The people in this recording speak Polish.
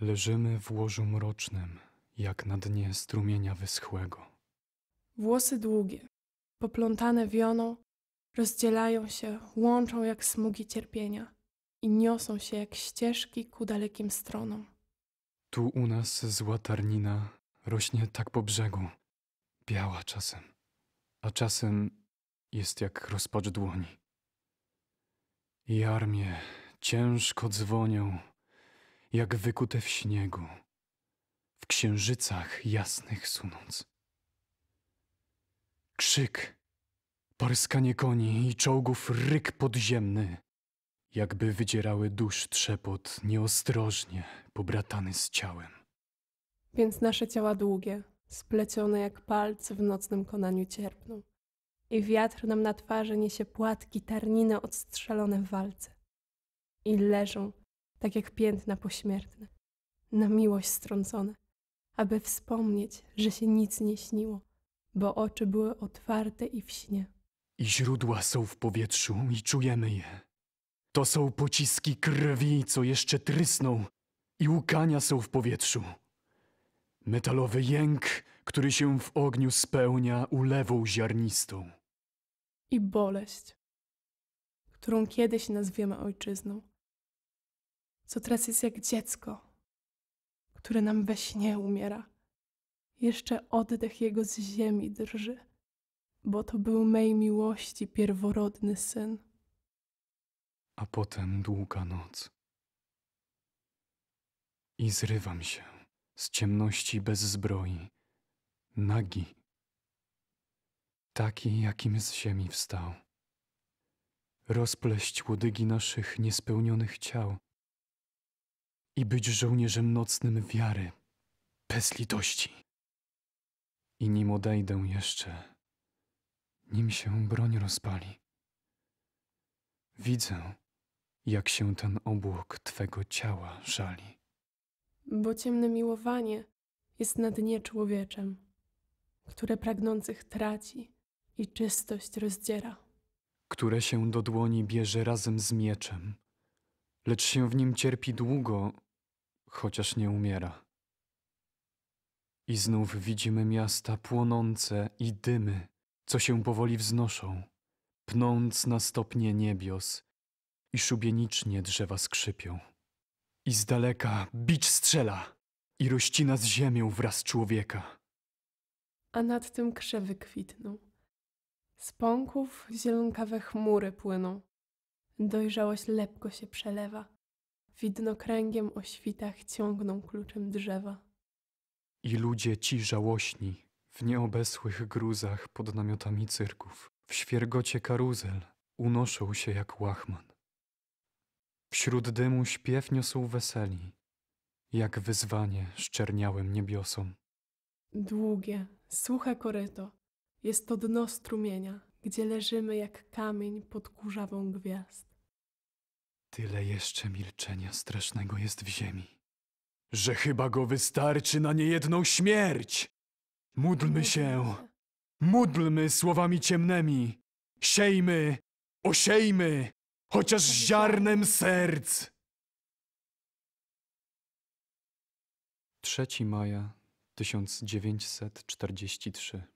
Leżymy w łożu mrocznym, jak na dnie strumienia wyschłego. Włosy długie, poplątane wioną, rozdzielają się, łączą jak smugi cierpienia i niosą się jak ścieżki ku dalekim stronom. Tu u nas zła tarnina rośnie tak po brzegu, biała czasem, a czasem jest jak rozpacz dłoni. armie ciężko dzwonią, jak wykute w śniegu, w księżycach jasnych sunąc. Krzyk, parskanie koni i czołgów ryk podziemny, jakby wydzierały dusz trzepot nieostrożnie pobratany z ciałem. Więc nasze ciała długie, splecione jak palce w nocnym konaniu cierpną. I wiatr nam na twarzy niesie płatki tarnine odstrzelone w walce. I leżą tak jak piętna pośmiertne, na miłość strącone, aby wspomnieć, że się nic nie śniło, bo oczy były otwarte i w śnie. I źródła są w powietrzu i czujemy je. To są pociski krwi, co jeszcze trysną i łkania są w powietrzu. Metalowy jęk, który się w ogniu spełnia ulewą ziarnistą. I boleść, którą kiedyś nazwiemy ojczyzną co teraz jest jak dziecko, które nam we śnie umiera. Jeszcze oddech jego z ziemi drży, bo to był mej miłości pierworodny syn. A potem długa noc. I zrywam się z ciemności bez zbroi, nagi, taki jakim z ziemi wstał. Rozpleść łodygi naszych niespełnionych ciał i być żołnierzem nocnym wiary, bez litości. I nim odejdę jeszcze, nim się broń rozpali, widzę, jak się ten obłok twego ciała żali. Bo ciemne miłowanie jest na dnie człowieczem, które pragnących traci i czystość rozdziera. Które się do dłoni bierze razem z mieczem, lecz się w nim cierpi długo chociaż nie umiera. I znów widzimy miasta płonące i dymy, co się powoli wznoszą, pnąc na stopnie niebios, i szubienicznie drzewa skrzypią. I z daleka bicz strzela i rościna z ziemią wraz człowieka. A nad tym krzewy kwitną. Z pąków zielonkawe chmury płyną. Dojrzałość lepko się przelewa widnokręgiem o świtach ciągną kluczem drzewa. I ludzie ci żałośni, w nieobesłych gruzach pod namiotami cyrków, w świergocie karuzel, unoszą się jak łachman. Wśród dymu śpiew niosą weseli, jak wyzwanie szczerniałym niebiosom. Długie, suche koryto, jest to dno strumienia, gdzie leżymy jak kamień pod kurzawą gwiazd. Tyle jeszcze milczenia strasznego jest w ziemi, że chyba go wystarczy na niejedną śmierć. Módlmy się, módlmy słowami ciemnymi, siejmy, osiejmy, chociaż ziarnem serc. 3 maja 1943